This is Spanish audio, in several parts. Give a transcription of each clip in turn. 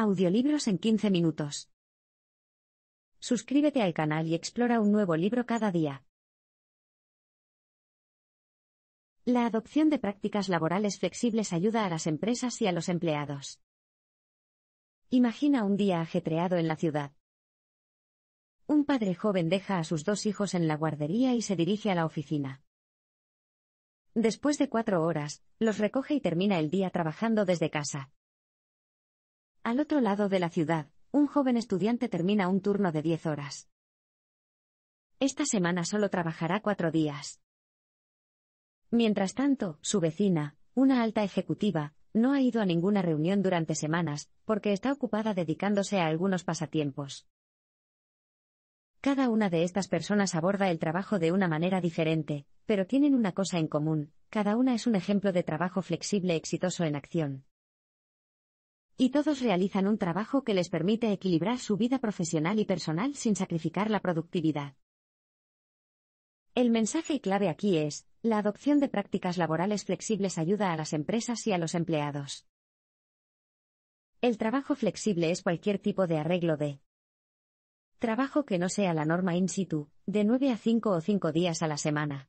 Audiolibros en 15 minutos. Suscríbete al canal y explora un nuevo libro cada día. La adopción de prácticas laborales flexibles ayuda a las empresas y a los empleados. Imagina un día ajetreado en la ciudad. Un padre joven deja a sus dos hijos en la guardería y se dirige a la oficina. Después de cuatro horas, los recoge y termina el día trabajando desde casa. Al otro lado de la ciudad, un joven estudiante termina un turno de 10 horas. Esta semana solo trabajará cuatro días. Mientras tanto, su vecina, una alta ejecutiva, no ha ido a ninguna reunión durante semanas, porque está ocupada dedicándose a algunos pasatiempos. Cada una de estas personas aborda el trabajo de una manera diferente, pero tienen una cosa en común, cada una es un ejemplo de trabajo flexible exitoso en acción y todos realizan un trabajo que les permite equilibrar su vida profesional y personal sin sacrificar la productividad. El mensaje clave aquí es, la adopción de prácticas laborales flexibles ayuda a las empresas y a los empleados. El trabajo flexible es cualquier tipo de arreglo de trabajo que no sea la norma in situ, de 9 a 5 o 5 días a la semana.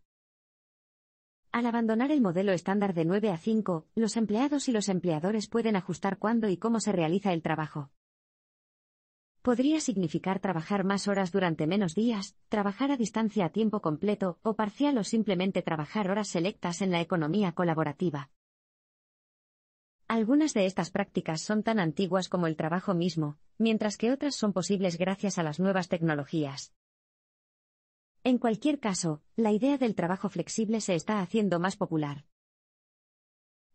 Al abandonar el modelo estándar de 9 a 5, los empleados y los empleadores pueden ajustar cuándo y cómo se realiza el trabajo. Podría significar trabajar más horas durante menos días, trabajar a distancia a tiempo completo o parcial o simplemente trabajar horas selectas en la economía colaborativa. Algunas de estas prácticas son tan antiguas como el trabajo mismo, mientras que otras son posibles gracias a las nuevas tecnologías. En cualquier caso, la idea del trabajo flexible se está haciendo más popular.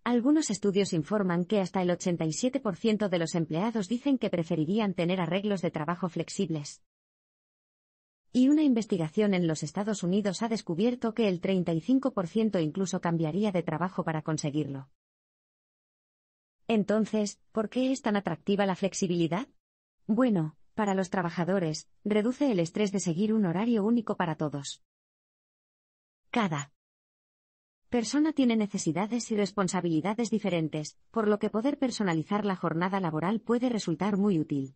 Algunos estudios informan que hasta el 87% de los empleados dicen que preferirían tener arreglos de trabajo flexibles. Y una investigación en los Estados Unidos ha descubierto que el 35% incluso cambiaría de trabajo para conseguirlo. Entonces, ¿por qué es tan atractiva la flexibilidad? Bueno, para los trabajadores, reduce el estrés de seguir un horario único para todos. Cada persona tiene necesidades y responsabilidades diferentes, por lo que poder personalizar la jornada laboral puede resultar muy útil.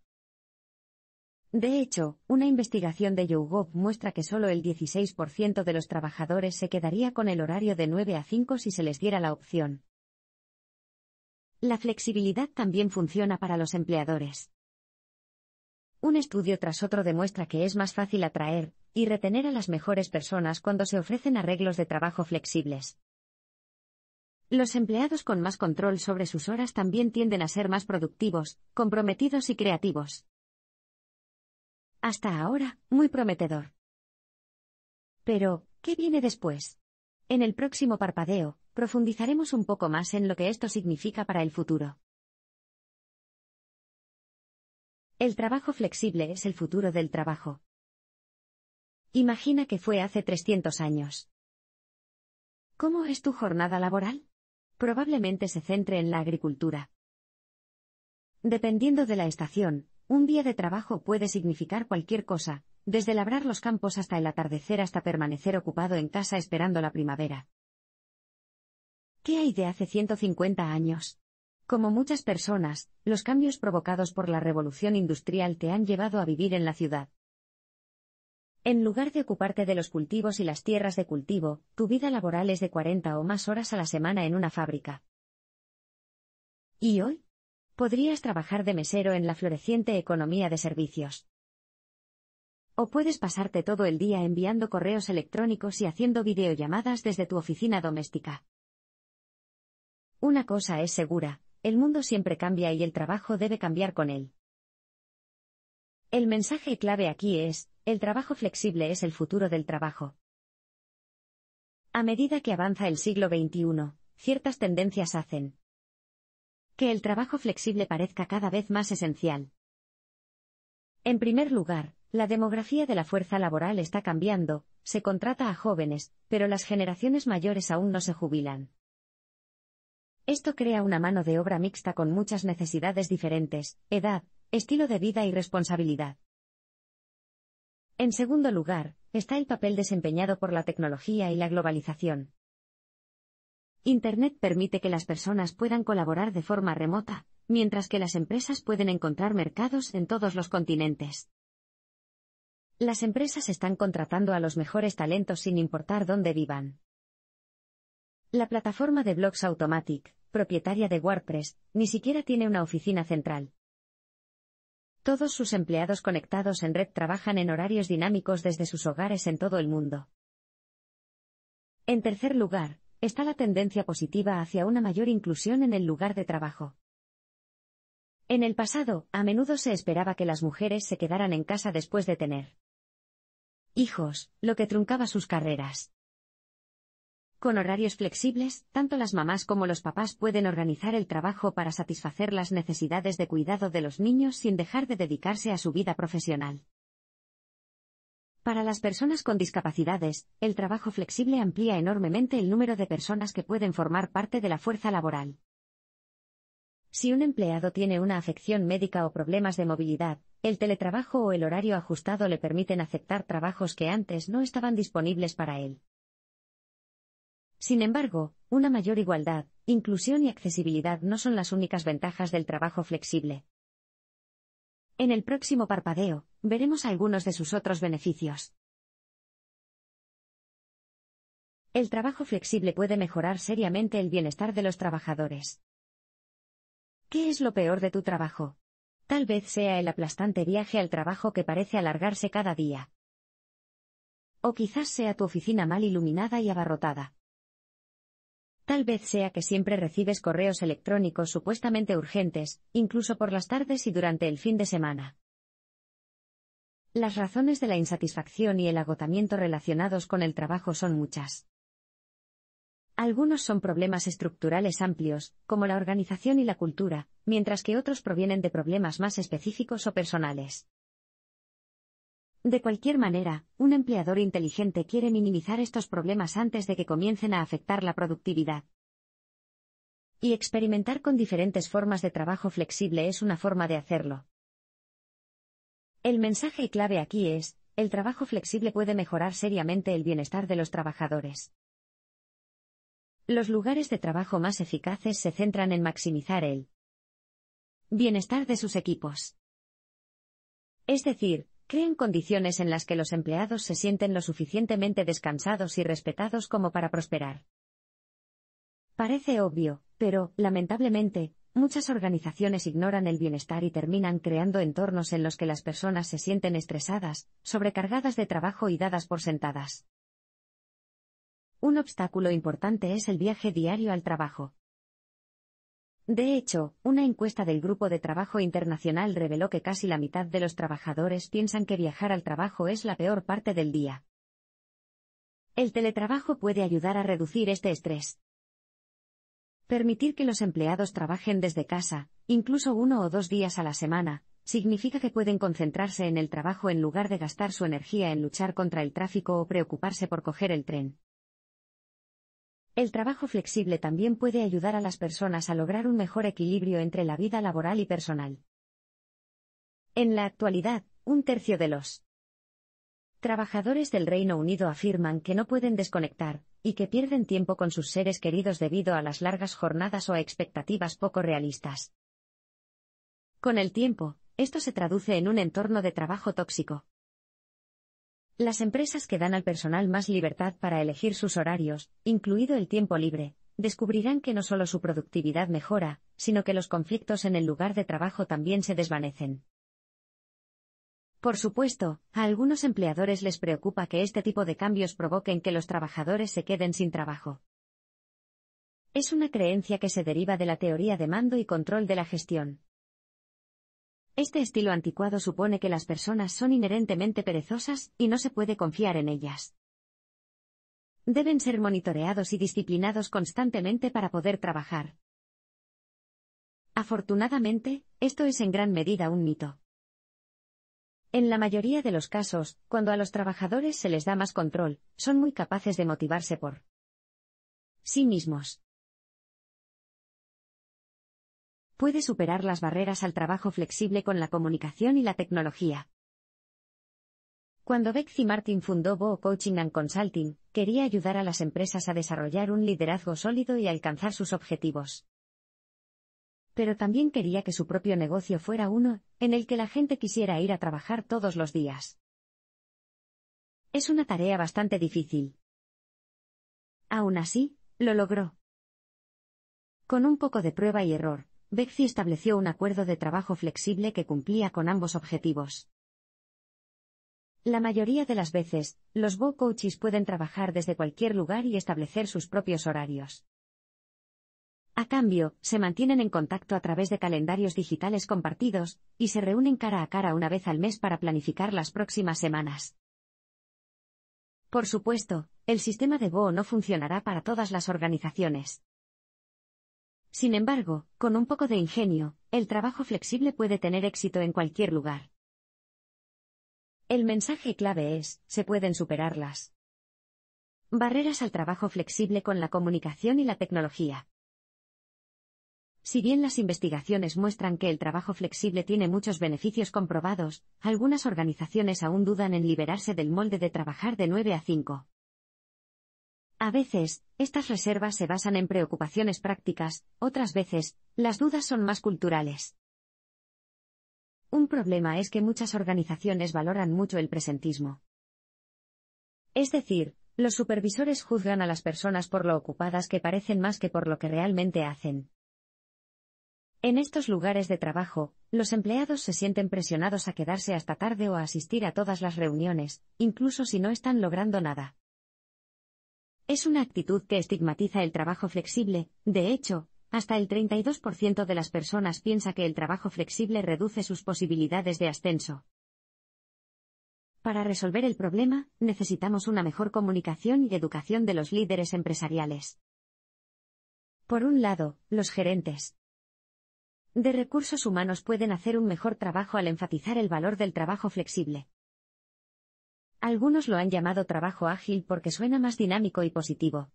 De hecho, una investigación de YouGov muestra que solo el 16% de los trabajadores se quedaría con el horario de 9 a 5 si se les diera la opción. La flexibilidad también funciona para los empleadores. Un estudio tras otro demuestra que es más fácil atraer y retener a las mejores personas cuando se ofrecen arreglos de trabajo flexibles. Los empleados con más control sobre sus horas también tienden a ser más productivos, comprometidos y creativos. Hasta ahora, muy prometedor. Pero, ¿qué viene después? En el próximo parpadeo, profundizaremos un poco más en lo que esto significa para el futuro. El trabajo flexible es el futuro del trabajo. Imagina que fue hace 300 años. ¿Cómo es tu jornada laboral? Probablemente se centre en la agricultura. Dependiendo de la estación, un día de trabajo puede significar cualquier cosa, desde labrar los campos hasta el atardecer hasta permanecer ocupado en casa esperando la primavera. ¿Qué hay de hace 150 años? Como muchas personas, los cambios provocados por la revolución industrial te han llevado a vivir en la ciudad. En lugar de ocuparte de los cultivos y las tierras de cultivo, tu vida laboral es de 40 o más horas a la semana en una fábrica. ¿Y hoy? Podrías trabajar de mesero en la floreciente economía de servicios. O puedes pasarte todo el día enviando correos electrónicos y haciendo videollamadas desde tu oficina doméstica. Una cosa es segura, el mundo siempre cambia y el trabajo debe cambiar con él. El mensaje clave aquí es, el trabajo flexible es el futuro del trabajo. A medida que avanza el siglo XXI, ciertas tendencias hacen que el trabajo flexible parezca cada vez más esencial. En primer lugar, la demografía de la fuerza laboral está cambiando, se contrata a jóvenes, pero las generaciones mayores aún no se jubilan. Esto crea una mano de obra mixta con muchas necesidades diferentes, edad, estilo de vida y responsabilidad. En segundo lugar, está el papel desempeñado por la tecnología y la globalización. Internet permite que las personas puedan colaborar de forma remota, mientras que las empresas pueden encontrar mercados en todos los continentes. Las empresas están contratando a los mejores talentos sin importar dónde vivan. La plataforma de Blogs Automatic, propietaria de WordPress, ni siquiera tiene una oficina central. Todos sus empleados conectados en red trabajan en horarios dinámicos desde sus hogares en todo el mundo. En tercer lugar, está la tendencia positiva hacia una mayor inclusión en el lugar de trabajo. En el pasado, a menudo se esperaba que las mujeres se quedaran en casa después de tener hijos, lo que truncaba sus carreras. Con horarios flexibles, tanto las mamás como los papás pueden organizar el trabajo para satisfacer las necesidades de cuidado de los niños sin dejar de dedicarse a su vida profesional. Para las personas con discapacidades, el trabajo flexible amplía enormemente el número de personas que pueden formar parte de la fuerza laboral. Si un empleado tiene una afección médica o problemas de movilidad, el teletrabajo o el horario ajustado le permiten aceptar trabajos que antes no estaban disponibles para él. Sin embargo, una mayor igualdad, inclusión y accesibilidad no son las únicas ventajas del trabajo flexible. En el próximo parpadeo, veremos algunos de sus otros beneficios. El trabajo flexible puede mejorar seriamente el bienestar de los trabajadores. ¿Qué es lo peor de tu trabajo? Tal vez sea el aplastante viaje al trabajo que parece alargarse cada día. O quizás sea tu oficina mal iluminada y abarrotada. Tal vez sea que siempre recibes correos electrónicos supuestamente urgentes, incluso por las tardes y durante el fin de semana. Las razones de la insatisfacción y el agotamiento relacionados con el trabajo son muchas. Algunos son problemas estructurales amplios, como la organización y la cultura, mientras que otros provienen de problemas más específicos o personales. De cualquier manera, un empleador inteligente quiere minimizar estos problemas antes de que comiencen a afectar la productividad. Y experimentar con diferentes formas de trabajo flexible es una forma de hacerlo. El mensaje clave aquí es, el trabajo flexible puede mejorar seriamente el bienestar de los trabajadores. Los lugares de trabajo más eficaces se centran en maximizar el bienestar de sus equipos. Es decir, creen condiciones en las que los empleados se sienten lo suficientemente descansados y respetados como para prosperar. Parece obvio, pero, lamentablemente, muchas organizaciones ignoran el bienestar y terminan creando entornos en los que las personas se sienten estresadas, sobrecargadas de trabajo y dadas por sentadas. Un obstáculo importante es el viaje diario al trabajo, de hecho, una encuesta del Grupo de Trabajo Internacional reveló que casi la mitad de los trabajadores piensan que viajar al trabajo es la peor parte del día. El teletrabajo puede ayudar a reducir este estrés. Permitir que los empleados trabajen desde casa, incluso uno o dos días a la semana, significa que pueden concentrarse en el trabajo en lugar de gastar su energía en luchar contra el tráfico o preocuparse por coger el tren. El trabajo flexible también puede ayudar a las personas a lograr un mejor equilibrio entre la vida laboral y personal. En la actualidad, un tercio de los trabajadores del Reino Unido afirman que no pueden desconectar, y que pierden tiempo con sus seres queridos debido a las largas jornadas o a expectativas poco realistas. Con el tiempo, esto se traduce en un entorno de trabajo tóxico, las empresas que dan al personal más libertad para elegir sus horarios, incluido el tiempo libre, descubrirán que no solo su productividad mejora, sino que los conflictos en el lugar de trabajo también se desvanecen. Por supuesto, a algunos empleadores les preocupa que este tipo de cambios provoquen que los trabajadores se queden sin trabajo. Es una creencia que se deriva de la teoría de mando y control de la gestión, este estilo anticuado supone que las personas son inherentemente perezosas, y no se puede confiar en ellas. Deben ser monitoreados y disciplinados constantemente para poder trabajar. Afortunadamente, esto es en gran medida un mito. En la mayoría de los casos, cuando a los trabajadores se les da más control, son muy capaces de motivarse por sí mismos. puede superar las barreras al trabajo flexible con la comunicación y la tecnología. Cuando Bexy Martin fundó Bo Coaching and Consulting, quería ayudar a las empresas a desarrollar un liderazgo sólido y alcanzar sus objetivos. Pero también quería que su propio negocio fuera uno, en el que la gente quisiera ir a trabajar todos los días. Es una tarea bastante difícil. Aún así, lo logró. Con un poco de prueba y error, Bexi estableció un acuerdo de trabajo flexible que cumplía con ambos objetivos. La mayoría de las veces, los bo Coaches pueden trabajar desde cualquier lugar y establecer sus propios horarios. A cambio, se mantienen en contacto a través de calendarios digitales compartidos, y se reúnen cara a cara una vez al mes para planificar las próximas semanas. Por supuesto, el sistema de Bo no funcionará para todas las organizaciones. Sin embargo, con un poco de ingenio, el trabajo flexible puede tener éxito en cualquier lugar. El mensaje clave es, se pueden superarlas. Barreras al trabajo flexible con la comunicación y la tecnología. Si bien las investigaciones muestran que el trabajo flexible tiene muchos beneficios comprobados, algunas organizaciones aún dudan en liberarse del molde de trabajar de 9 a 5. A veces, estas reservas se basan en preocupaciones prácticas, otras veces, las dudas son más culturales. Un problema es que muchas organizaciones valoran mucho el presentismo. Es decir, los supervisores juzgan a las personas por lo ocupadas que parecen más que por lo que realmente hacen. En estos lugares de trabajo, los empleados se sienten presionados a quedarse hasta tarde o a asistir a todas las reuniones, incluso si no están logrando nada. Es una actitud que estigmatiza el trabajo flexible, de hecho, hasta el 32% de las personas piensa que el trabajo flexible reduce sus posibilidades de ascenso. Para resolver el problema, necesitamos una mejor comunicación y educación de los líderes empresariales. Por un lado, los gerentes de recursos humanos pueden hacer un mejor trabajo al enfatizar el valor del trabajo flexible. Algunos lo han llamado trabajo ágil porque suena más dinámico y positivo.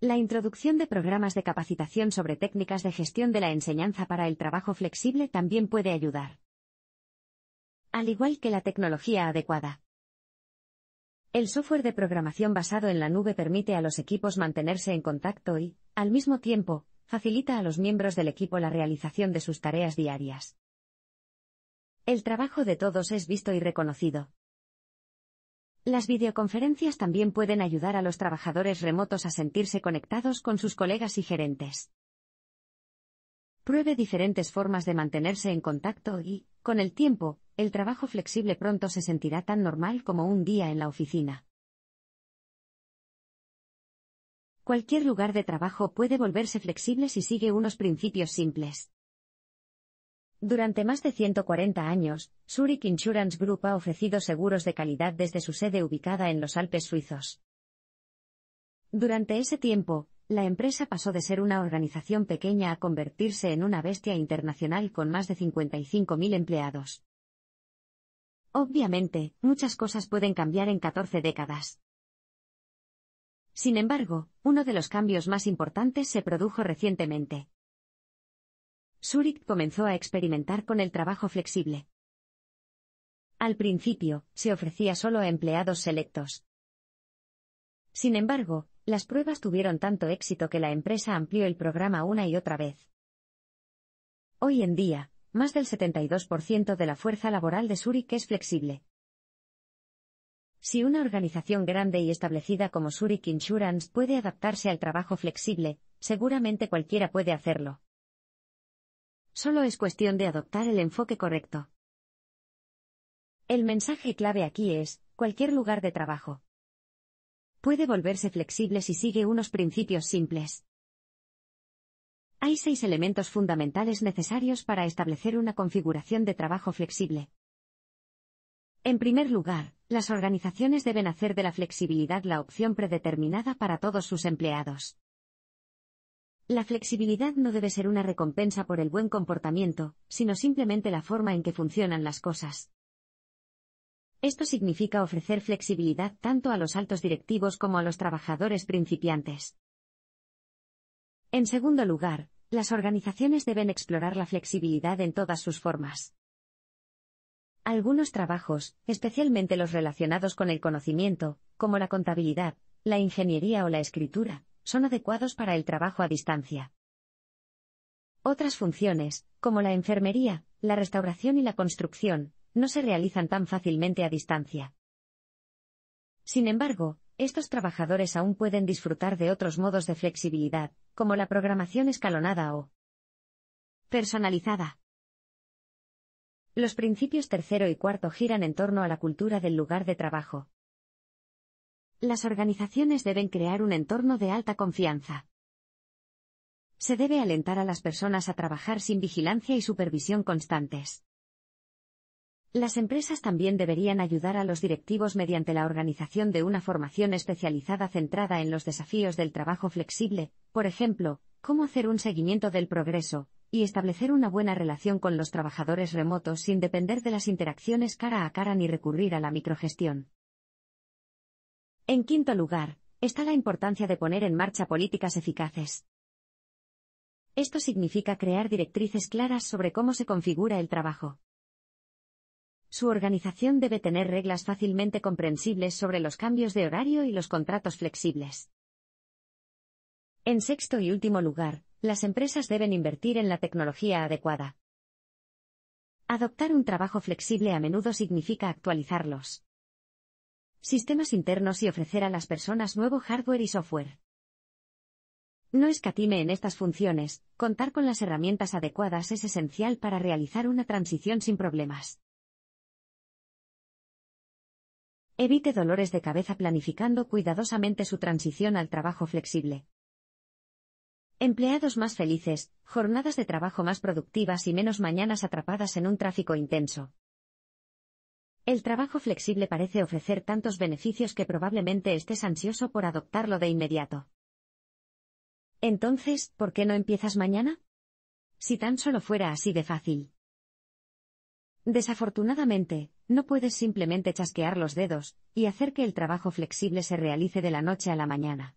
La introducción de programas de capacitación sobre técnicas de gestión de la enseñanza para el trabajo flexible también puede ayudar. Al igual que la tecnología adecuada. El software de programación basado en la nube permite a los equipos mantenerse en contacto y, al mismo tiempo, facilita a los miembros del equipo la realización de sus tareas diarias. El trabajo de todos es visto y reconocido. Las videoconferencias también pueden ayudar a los trabajadores remotos a sentirse conectados con sus colegas y gerentes. Pruebe diferentes formas de mantenerse en contacto y, con el tiempo, el trabajo flexible pronto se sentirá tan normal como un día en la oficina. Cualquier lugar de trabajo puede volverse flexible si sigue unos principios simples. Durante más de 140 años, Zurich Insurance Group ha ofrecido seguros de calidad desde su sede ubicada en los Alpes suizos. Durante ese tiempo, la empresa pasó de ser una organización pequeña a convertirse en una bestia internacional con más de 55.000 empleados. Obviamente, muchas cosas pueden cambiar en 14 décadas. Sin embargo, uno de los cambios más importantes se produjo recientemente. Zurich comenzó a experimentar con el trabajo flexible. Al principio, se ofrecía solo a empleados selectos. Sin embargo, las pruebas tuvieron tanto éxito que la empresa amplió el programa una y otra vez. Hoy en día, más del 72% de la fuerza laboral de Zurich es flexible. Si una organización grande y establecida como Zurich Insurance puede adaptarse al trabajo flexible, seguramente cualquiera puede hacerlo. Solo es cuestión de adoptar el enfoque correcto. El mensaje clave aquí es, cualquier lugar de trabajo. Puede volverse flexible si sigue unos principios simples. Hay seis elementos fundamentales necesarios para establecer una configuración de trabajo flexible. En primer lugar, las organizaciones deben hacer de la flexibilidad la opción predeterminada para todos sus empleados. La flexibilidad no debe ser una recompensa por el buen comportamiento, sino simplemente la forma en que funcionan las cosas. Esto significa ofrecer flexibilidad tanto a los altos directivos como a los trabajadores principiantes. En segundo lugar, las organizaciones deben explorar la flexibilidad en todas sus formas. Algunos trabajos, especialmente los relacionados con el conocimiento, como la contabilidad, la ingeniería o la escritura, son adecuados para el trabajo a distancia. Otras funciones, como la enfermería, la restauración y la construcción, no se realizan tan fácilmente a distancia. Sin embargo, estos trabajadores aún pueden disfrutar de otros modos de flexibilidad, como la programación escalonada o personalizada. Los principios tercero y cuarto giran en torno a la cultura del lugar de trabajo, las organizaciones deben crear un entorno de alta confianza. Se debe alentar a las personas a trabajar sin vigilancia y supervisión constantes. Las empresas también deberían ayudar a los directivos mediante la organización de una formación especializada centrada en los desafíos del trabajo flexible, por ejemplo, cómo hacer un seguimiento del progreso, y establecer una buena relación con los trabajadores remotos sin depender de las interacciones cara a cara ni recurrir a la microgestión. En quinto lugar, está la importancia de poner en marcha políticas eficaces. Esto significa crear directrices claras sobre cómo se configura el trabajo. Su organización debe tener reglas fácilmente comprensibles sobre los cambios de horario y los contratos flexibles. En sexto y último lugar, las empresas deben invertir en la tecnología adecuada. Adoptar un trabajo flexible a menudo significa actualizarlos sistemas internos y ofrecer a las personas nuevo hardware y software. No escatime en estas funciones, contar con las herramientas adecuadas es esencial para realizar una transición sin problemas. Evite dolores de cabeza planificando cuidadosamente su transición al trabajo flexible. Empleados más felices, jornadas de trabajo más productivas y menos mañanas atrapadas en un tráfico intenso. El trabajo flexible parece ofrecer tantos beneficios que probablemente estés ansioso por adoptarlo de inmediato. Entonces, ¿por qué no empiezas mañana? Si tan solo fuera así de fácil. Desafortunadamente, no puedes simplemente chasquear los dedos, y hacer que el trabajo flexible se realice de la noche a la mañana.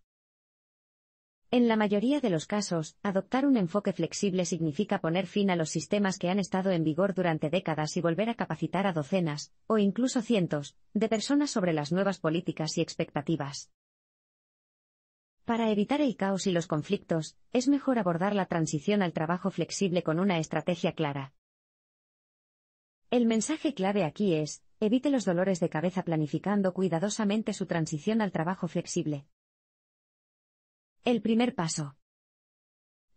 En la mayoría de los casos, adoptar un enfoque flexible significa poner fin a los sistemas que han estado en vigor durante décadas y volver a capacitar a docenas, o incluso cientos, de personas sobre las nuevas políticas y expectativas. Para evitar el caos y los conflictos, es mejor abordar la transición al trabajo flexible con una estrategia clara. El mensaje clave aquí es, evite los dolores de cabeza planificando cuidadosamente su transición al trabajo flexible. El primer paso.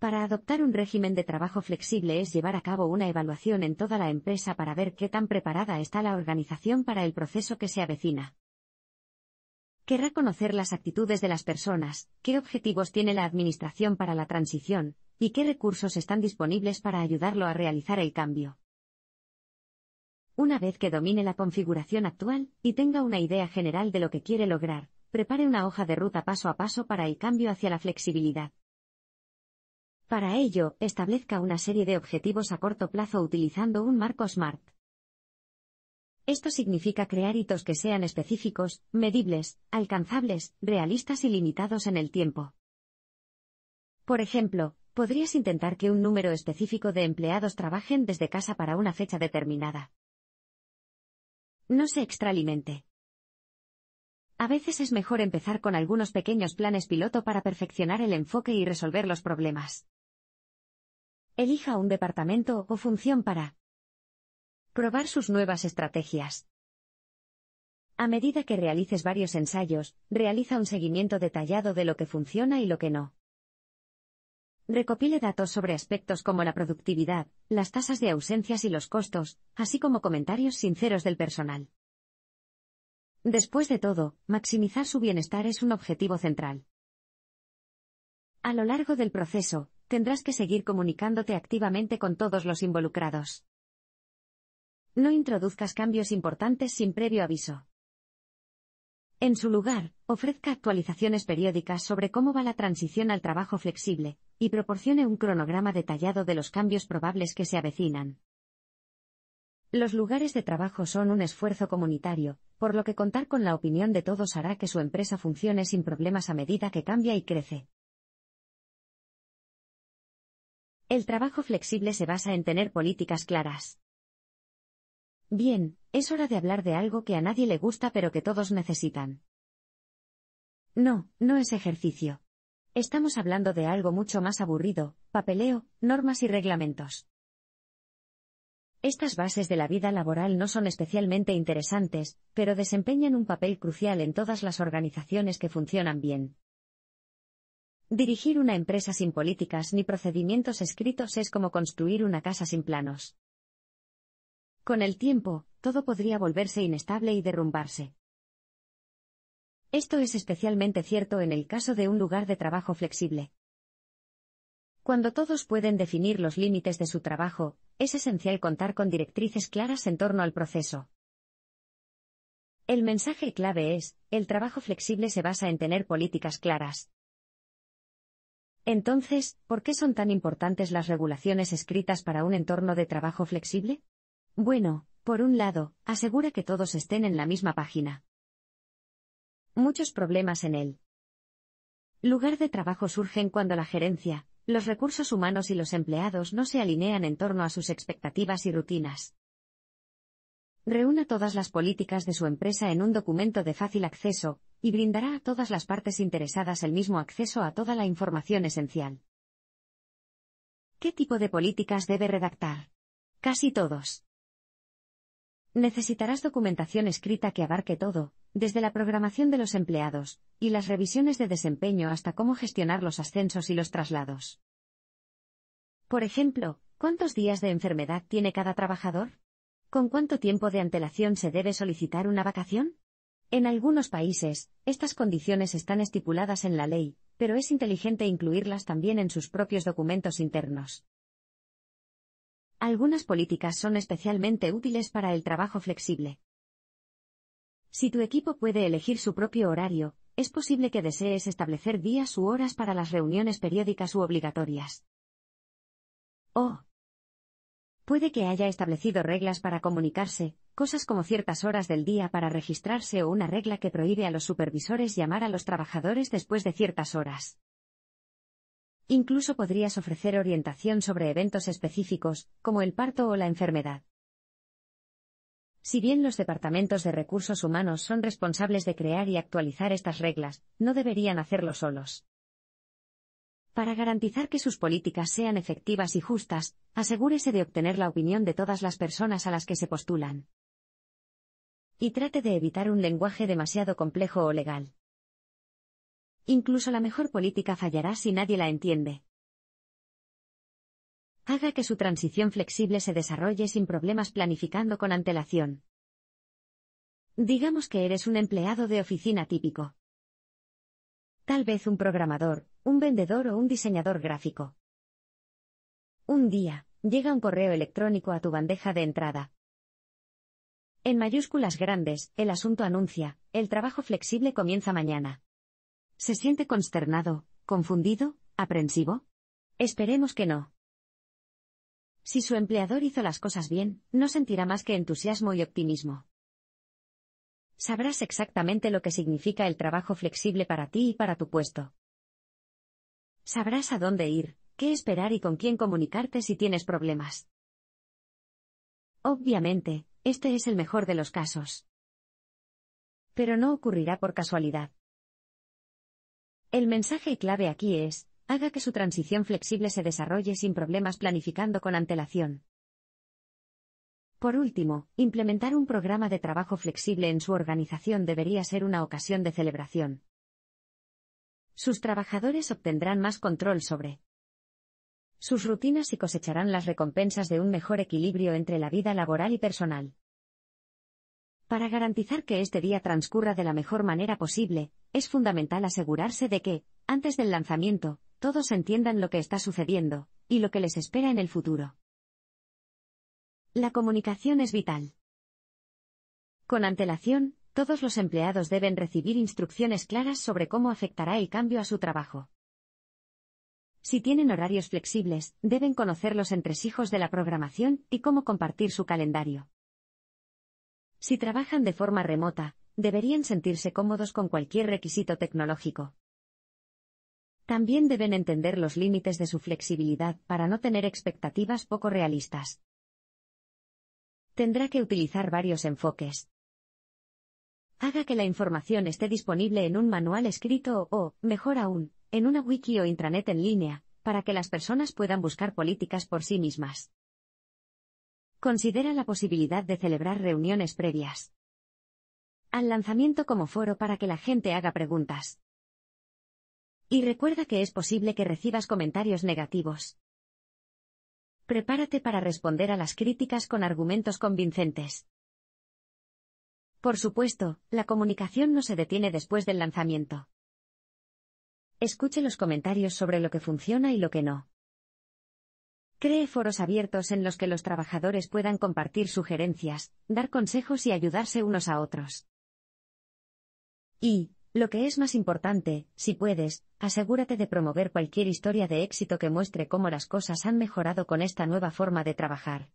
Para adoptar un régimen de trabajo flexible es llevar a cabo una evaluación en toda la empresa para ver qué tan preparada está la organización para el proceso que se avecina. Querrá conocer las actitudes de las personas, qué objetivos tiene la Administración para la transición, y qué recursos están disponibles para ayudarlo a realizar el cambio. Una vez que domine la configuración actual y tenga una idea general de lo que quiere lograr, Prepare una hoja de ruta paso a paso para el cambio hacia la flexibilidad. Para ello, establezca una serie de objetivos a corto plazo utilizando un marco SMART. Esto significa crear hitos que sean específicos, medibles, alcanzables, realistas y limitados en el tiempo. Por ejemplo, podrías intentar que un número específico de empleados trabajen desde casa para una fecha determinada. No se extralimente. A veces es mejor empezar con algunos pequeños planes piloto para perfeccionar el enfoque y resolver los problemas. Elija un departamento o función para probar sus nuevas estrategias. A medida que realices varios ensayos, realiza un seguimiento detallado de lo que funciona y lo que no. Recopile datos sobre aspectos como la productividad, las tasas de ausencias y los costos, así como comentarios sinceros del personal. Después de todo, maximizar su bienestar es un objetivo central. A lo largo del proceso, tendrás que seguir comunicándote activamente con todos los involucrados. No introduzcas cambios importantes sin previo aviso. En su lugar, ofrezca actualizaciones periódicas sobre cómo va la transición al trabajo flexible, y proporcione un cronograma detallado de los cambios probables que se avecinan. Los lugares de trabajo son un esfuerzo comunitario, por lo que contar con la opinión de todos hará que su empresa funcione sin problemas a medida que cambia y crece. El trabajo flexible se basa en tener políticas claras. Bien, es hora de hablar de algo que a nadie le gusta pero que todos necesitan. No, no es ejercicio. Estamos hablando de algo mucho más aburrido, papeleo, normas y reglamentos. Estas bases de la vida laboral no son especialmente interesantes, pero desempeñan un papel crucial en todas las organizaciones que funcionan bien. Dirigir una empresa sin políticas ni procedimientos escritos es como construir una casa sin planos. Con el tiempo, todo podría volverse inestable y derrumbarse. Esto es especialmente cierto en el caso de un lugar de trabajo flexible. Cuando todos pueden definir los límites de su trabajo, es esencial contar con directrices claras en torno al proceso. El mensaje clave es, el trabajo flexible se basa en tener políticas claras. Entonces, ¿por qué son tan importantes las regulaciones escritas para un entorno de trabajo flexible? Bueno, por un lado, asegura que todos estén en la misma página. Muchos problemas en el lugar de trabajo surgen cuando la gerencia, los recursos humanos y los empleados no se alinean en torno a sus expectativas y rutinas. Reúna todas las políticas de su empresa en un documento de fácil acceso, y brindará a todas las partes interesadas el mismo acceso a toda la información esencial. ¿Qué tipo de políticas debe redactar? Casi todos. Necesitarás documentación escrita que abarque todo, desde la programación de los empleados, y las revisiones de desempeño hasta cómo gestionar los ascensos y los traslados. Por ejemplo, ¿cuántos días de enfermedad tiene cada trabajador? ¿Con cuánto tiempo de antelación se debe solicitar una vacación? En algunos países, estas condiciones están estipuladas en la ley, pero es inteligente incluirlas también en sus propios documentos internos. Algunas políticas son especialmente útiles para el trabajo flexible. Si tu equipo puede elegir su propio horario, es posible que desees establecer días u horas para las reuniones periódicas u obligatorias. O. Puede que haya establecido reglas para comunicarse, cosas como ciertas horas del día para registrarse o una regla que prohíbe a los supervisores llamar a los trabajadores después de ciertas horas. Incluso podrías ofrecer orientación sobre eventos específicos, como el parto o la enfermedad. Si bien los departamentos de recursos humanos son responsables de crear y actualizar estas reglas, no deberían hacerlo solos. Para garantizar que sus políticas sean efectivas y justas, asegúrese de obtener la opinión de todas las personas a las que se postulan. Y trate de evitar un lenguaje demasiado complejo o legal. Incluso la mejor política fallará si nadie la entiende haga que su transición flexible se desarrolle sin problemas planificando con antelación. Digamos que eres un empleado de oficina típico. Tal vez un programador, un vendedor o un diseñador gráfico. Un día, llega un correo electrónico a tu bandeja de entrada. En mayúsculas grandes, el asunto anuncia, el trabajo flexible comienza mañana. ¿Se siente consternado, confundido, aprensivo? Esperemos que no. Si su empleador hizo las cosas bien, no sentirá más que entusiasmo y optimismo. Sabrás exactamente lo que significa el trabajo flexible para ti y para tu puesto. Sabrás a dónde ir, qué esperar y con quién comunicarte si tienes problemas. Obviamente, este es el mejor de los casos. Pero no ocurrirá por casualidad. El mensaje clave aquí es, haga que su transición flexible se desarrolle sin problemas planificando con antelación. Por último, implementar un programa de trabajo flexible en su organización debería ser una ocasión de celebración. Sus trabajadores obtendrán más control sobre sus rutinas y cosecharán las recompensas de un mejor equilibrio entre la vida laboral y personal. Para garantizar que este día transcurra de la mejor manera posible, es fundamental asegurarse de que, antes del lanzamiento, todos entiendan lo que está sucediendo, y lo que les espera en el futuro. La comunicación es vital. Con antelación, todos los empleados deben recibir instrucciones claras sobre cómo afectará el cambio a su trabajo. Si tienen horarios flexibles, deben conocer los entresijos de la programación y cómo compartir su calendario. Si trabajan de forma remota, deberían sentirse cómodos con cualquier requisito tecnológico. También deben entender los límites de su flexibilidad para no tener expectativas poco realistas. Tendrá que utilizar varios enfoques. Haga que la información esté disponible en un manual escrito o, mejor aún, en una wiki o intranet en línea, para que las personas puedan buscar políticas por sí mismas. Considera la posibilidad de celebrar reuniones previas. Al lanzamiento como foro para que la gente haga preguntas. Y recuerda que es posible que recibas comentarios negativos. Prepárate para responder a las críticas con argumentos convincentes. Por supuesto, la comunicación no se detiene después del lanzamiento. Escuche los comentarios sobre lo que funciona y lo que no. Cree foros abiertos en los que los trabajadores puedan compartir sugerencias, dar consejos y ayudarse unos a otros. Y, lo que es más importante, si puedes, asegúrate de promover cualquier historia de éxito que muestre cómo las cosas han mejorado con esta nueva forma de trabajar.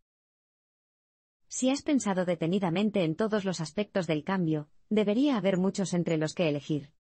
Si has pensado detenidamente en todos los aspectos del cambio, debería haber muchos entre los que elegir.